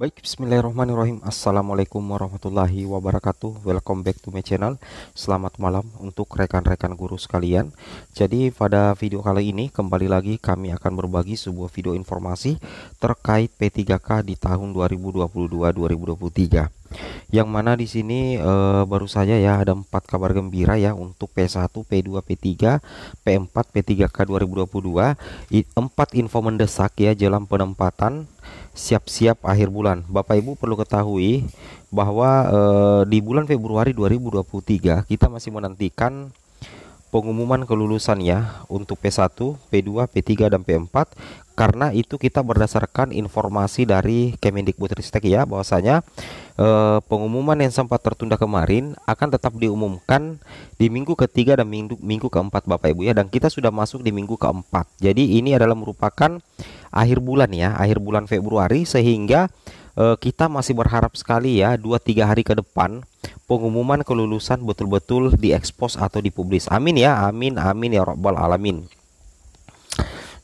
Baik, bismillahirrahmanirrahim. Assalamualaikum warahmatullahi wabarakatuh. Welcome back to my channel. Selamat malam untuk rekan-rekan guru sekalian. Jadi, pada video kali ini kembali lagi kami akan berbagi sebuah video informasi terkait P3K di tahun 2022-2023 yang mana di sini e, baru saja ya ada empat kabar gembira ya untuk P1, P2, P3, P4, P3K 2022 empat info mendesak ya jelang penempatan siap-siap akhir bulan. Bapak Ibu perlu ketahui bahwa eh, di bulan Februari 2023 kita masih menantikan pengumuman kelulusan ya untuk P1, P2, P3 dan P4 karena itu kita berdasarkan informasi dari Kemendikbudristek ya bahwasanya eh, pengumuman yang sempat tertunda kemarin akan tetap diumumkan di minggu ketiga dan minggu minggu keempat Bapak Ibu ya dan kita sudah masuk di minggu keempat. Jadi ini adalah merupakan akhir bulan ya, akhir bulan Februari sehingga uh, kita masih berharap sekali ya 2-3 hari ke depan pengumuman kelulusan betul-betul diekspos atau dipublis. Amin ya, amin, amin ya robbal alamin.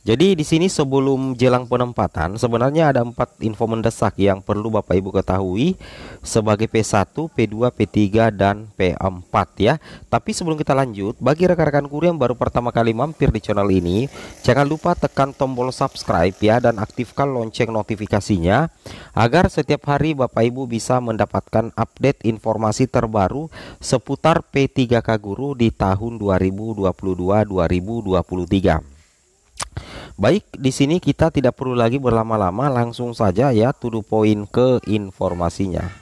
Jadi di sini sebelum jelang penempatan sebenarnya ada empat info mendesak yang perlu Bapak Ibu ketahui sebagai P1, P2, P3 dan P4 ya. Tapi sebelum kita lanjut, bagi rekan-rekan guru yang baru pertama kali mampir di channel ini, jangan lupa tekan tombol subscribe ya dan aktifkan lonceng notifikasinya agar setiap hari Bapak Ibu bisa mendapatkan update informasi terbaru seputar P3K guru di tahun 2022 2023. Baik, di sini kita tidak perlu lagi berlama-lama, langsung saja ya tuduh poin ke informasinya.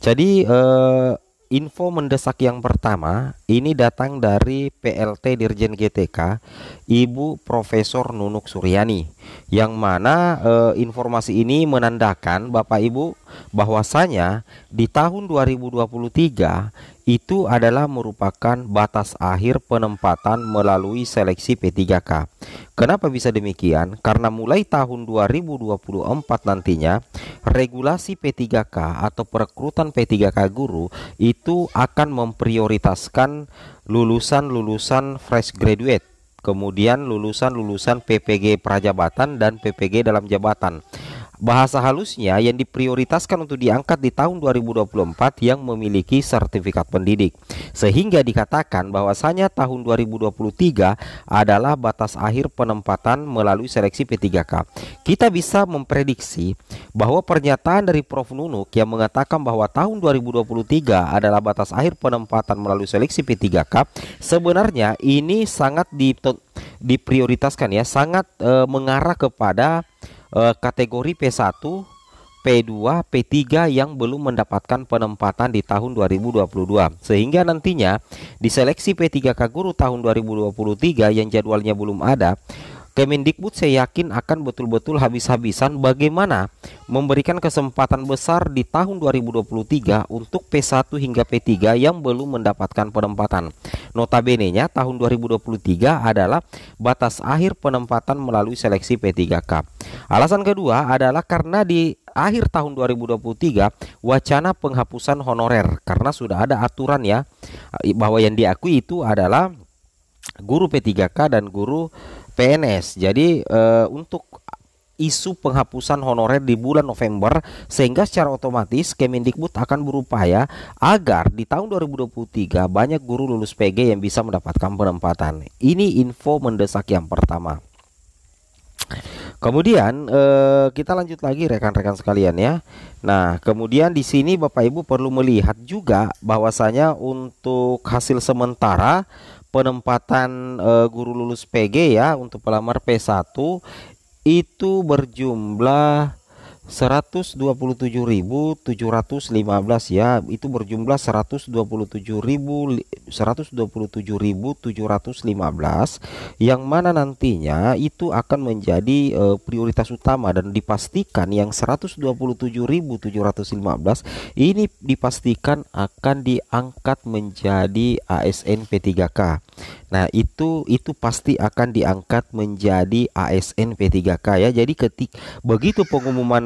Jadi eh, info mendesak yang pertama ini datang dari PLT Dirjen GTK, Ibu Profesor Nunuk Suryani, yang mana eh, informasi ini menandakan Bapak Ibu bahwasanya di tahun 2023 itu adalah merupakan batas akhir penempatan melalui seleksi P3K. Kenapa bisa demikian? Karena mulai tahun 2024 nantinya regulasi P3K atau perekrutan P3K guru itu akan memprioritaskan lulusan-lulusan fresh graduate kemudian lulusan-lulusan PPG prajabatan dan PPG dalam jabatan. Bahasa halusnya yang diprioritaskan untuk diangkat di tahun 2024 yang memiliki sertifikat pendidik. Sehingga dikatakan bahwasanya tahun 2023 adalah batas akhir penempatan melalui seleksi P3K. Kita bisa memprediksi bahwa pernyataan dari Prof Nunuk yang mengatakan bahwa tahun 2023 adalah batas akhir penempatan melalui seleksi P3K sebenarnya ini sangat diprioritaskan ya, sangat e, mengarah kepada Eh, kategori P1, P2, P3 yang belum mendapatkan penempatan di tahun 2022. Sehingga nantinya di seleksi P3K guru tahun 2023 yang jadwalnya belum ada, Kemendikbud saya yakin akan betul-betul habis-habisan bagaimana memberikan kesempatan besar di tahun 2023 untuk P1 hingga P3 yang belum mendapatkan penempatan. Notabene-nya tahun 2023 adalah batas akhir penempatan melalui seleksi P3K. Alasan kedua adalah karena di akhir tahun 2023 wacana penghapusan honorer karena sudah ada aturan ya bahwa yang diakui itu adalah guru P3K dan guru PNS. Jadi e, untuk isu penghapusan honorer di bulan November sehingga secara otomatis Kemendikbud akan berupaya agar di tahun 2023 banyak guru lulus PG yang bisa mendapatkan penempatan. Ini info mendesak yang pertama. Kemudian eh, kita lanjut lagi rekan-rekan sekalian ya. Nah, kemudian di sini Bapak Ibu perlu melihat juga bahwasanya untuk hasil sementara penempatan eh, guru lulus PG ya untuk pelamar P1 itu berjumlah 127.715 ya itu berjumlah 127.000 127.715 yang mana nantinya itu akan menjadi uh, prioritas utama dan dipastikan yang 127.715 ini dipastikan akan diangkat menjadi ASN P3K Nah, itu itu pasti akan diangkat menjadi ASN P3K ya. Jadi ketik begitu pengumuman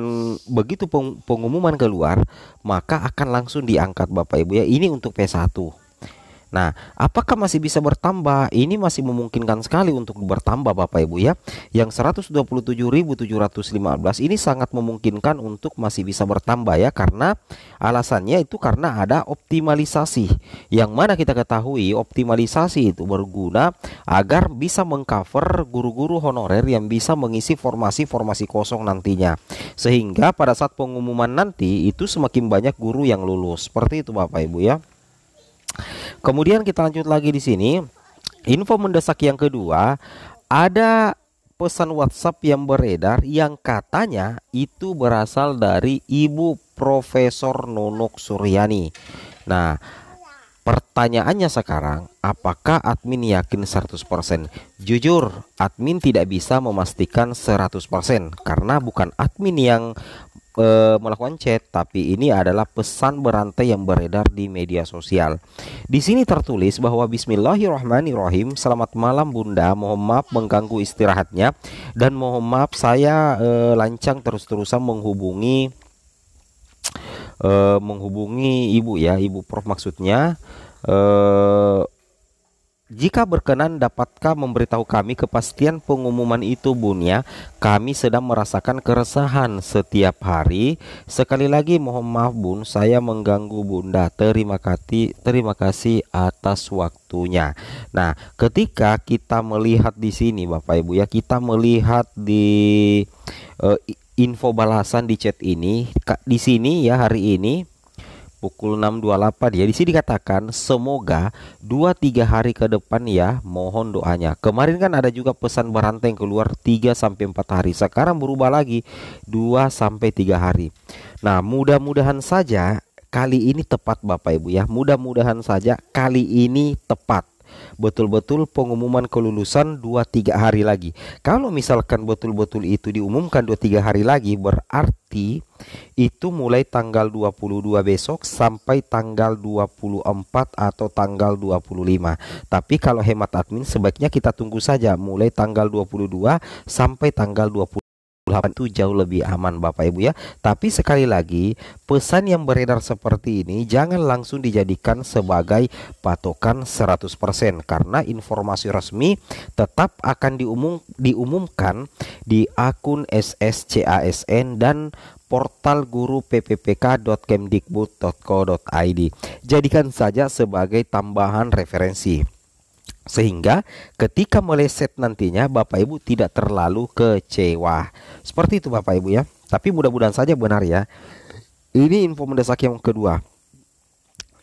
begitu peng, pengumuman keluar, maka akan langsung diangkat Bapak Ibu ya. Ini untuk P1. Nah, apakah masih bisa bertambah? Ini masih memungkinkan sekali untuk bertambah Bapak Ibu ya. Yang 127.715 ini sangat memungkinkan untuk masih bisa bertambah ya karena alasannya itu karena ada optimalisasi. Yang mana kita ketahui optimalisasi itu berguna agar bisa mengcover guru-guru honorer yang bisa mengisi formasi-formasi kosong nantinya. Sehingga pada saat pengumuman nanti itu semakin banyak guru yang lulus. Seperti itu Bapak Ibu ya. Kemudian kita lanjut lagi di sini. Info mendesak yang kedua, ada pesan WhatsApp yang beredar yang katanya itu berasal dari Ibu Profesor Nunuk Suryani. Nah, pertanyaannya sekarang, apakah admin yakin 100%? Jujur, admin tidak bisa memastikan 100% karena bukan admin yang Eh, melakukan chat, tapi ini adalah pesan berantai yang beredar di media sosial. Di sini tertulis bahwa Bismillahirrahmanirrahim, selamat malam Bunda, mohon maaf mengganggu istirahatnya dan mohon maaf saya e, lancang terus-terusan menghubungi e, menghubungi ibu ya, ibu prof maksudnya. E, jika berkenan, dapatkah memberitahu kami kepastian pengumuman itu, Bunya? Kami sedang merasakan keresahan setiap hari. Sekali lagi mohon maaf, Bun, saya mengganggu Bunda. Terima kasih, terima kasih atas waktunya. Nah, ketika kita melihat di sini, Bapak Ibu ya, kita melihat di uh, info balasan di chat ini di sini ya hari ini pukul 6.28 ya. Di sini dikatakan semoga 2-3 hari ke depan ya mohon doanya. Kemarin kan ada juga pesan beranteng keluar 3 sampai 4 hari. Sekarang berubah lagi 2 sampai 3 hari. Nah, mudah-mudahan saja kali ini tepat Bapak Ibu ya. Mudah-mudahan saja kali ini tepat betul-betul pengumuman kelulusan 2-3 hari lagi. Kalau misalkan betul-betul itu diumumkan 2-3 hari lagi berarti itu mulai tanggal 22 besok sampai tanggal 24 atau tanggal 25. Tapi kalau hemat admin sebaiknya kita tunggu saja mulai tanggal 22 sampai tanggal 20 itu jauh lebih aman Bapak Ibu ya. Tapi sekali lagi, pesan yang beredar seperti ini jangan langsung dijadikan sebagai patokan 100% karena informasi resmi tetap akan diumum diumumkan di akun SSCASN dan portal guru pppk.kemdikbud.co.id. Jadikan saja sebagai tambahan referensi sehingga ketika meleset nantinya Bapak Ibu tidak terlalu kecewa. Seperti itu Bapak Ibu ya. Tapi mudah-mudahan saja benar ya. Ini info mendesak yang kedua.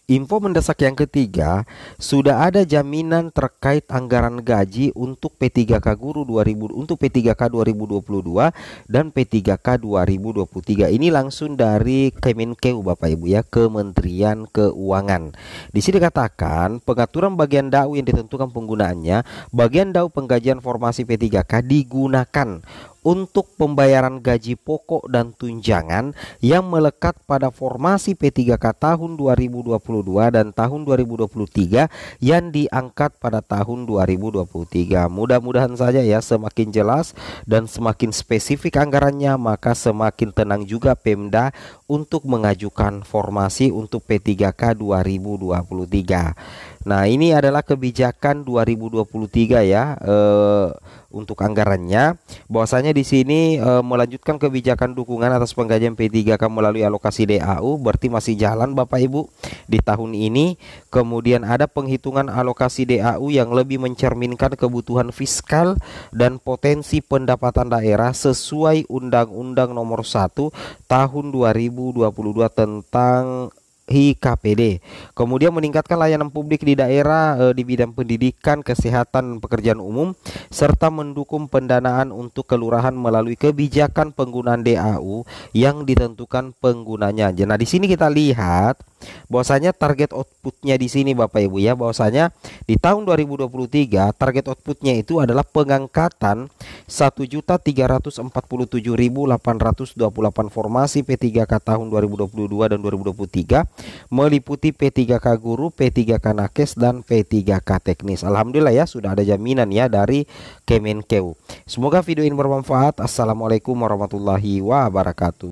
Info mendesak yang ketiga, sudah ada jaminan terkait anggaran gaji untuk P3K guru 2000 untuk P3K 2022 dan P3K 2023. Ini langsung dari Kemenkeu Bapak Ibu ya, Kementerian Keuangan. Di sini dikatakan pengaturan bagian DAU yang ditentukan penggunaannya, bagian DAU penggajian formasi P3K digunakan untuk pembayaran gaji pokok dan tunjangan yang melekat pada formasi P3K tahun 2022 dan tahun 2023 yang diangkat pada tahun 2023. Mudah-mudahan saja ya semakin jelas dan semakin spesifik anggarannya maka semakin tenang juga Pemda untuk mengajukan formasi untuk P3K 2023. Nah, ini adalah kebijakan 2023 ya e, untuk anggarannya. Bahwasanya di sini e, melanjutkan kebijakan dukungan atas penggajian P3K melalui alokasi DAU berarti masih jalan Bapak Ibu di tahun ini. Kemudian ada penghitungan alokasi DAU yang lebih mencerminkan kebutuhan fiskal dan potensi pendapatan daerah sesuai Undang-Undang Nomor 1 Tahun 2000 2022 tentang HIKPD. Kemudian meningkatkan layanan publik di daerah e, di bidang pendidikan, kesehatan, pekerjaan umum serta mendukung pendanaan untuk kelurahan melalui kebijakan penggunaan DAU yang ditentukan penggunanya. Nah, di sini kita lihat bahwasanya target outputnya di sini Bapak Ibu ya, bahwasanya di tahun 2023 target outputnya itu adalah pengangkatan 1.347.828 formasi P3K tahun 2022 dan 2023 meliputi P3K guru, P3K nakes dan P3K teknis. Alhamdulillah ya sudah ada jaminan ya dari Kemenkeu. Semoga video ini bermanfaat. Assalamualaikum warahmatullahi wabarakatuh.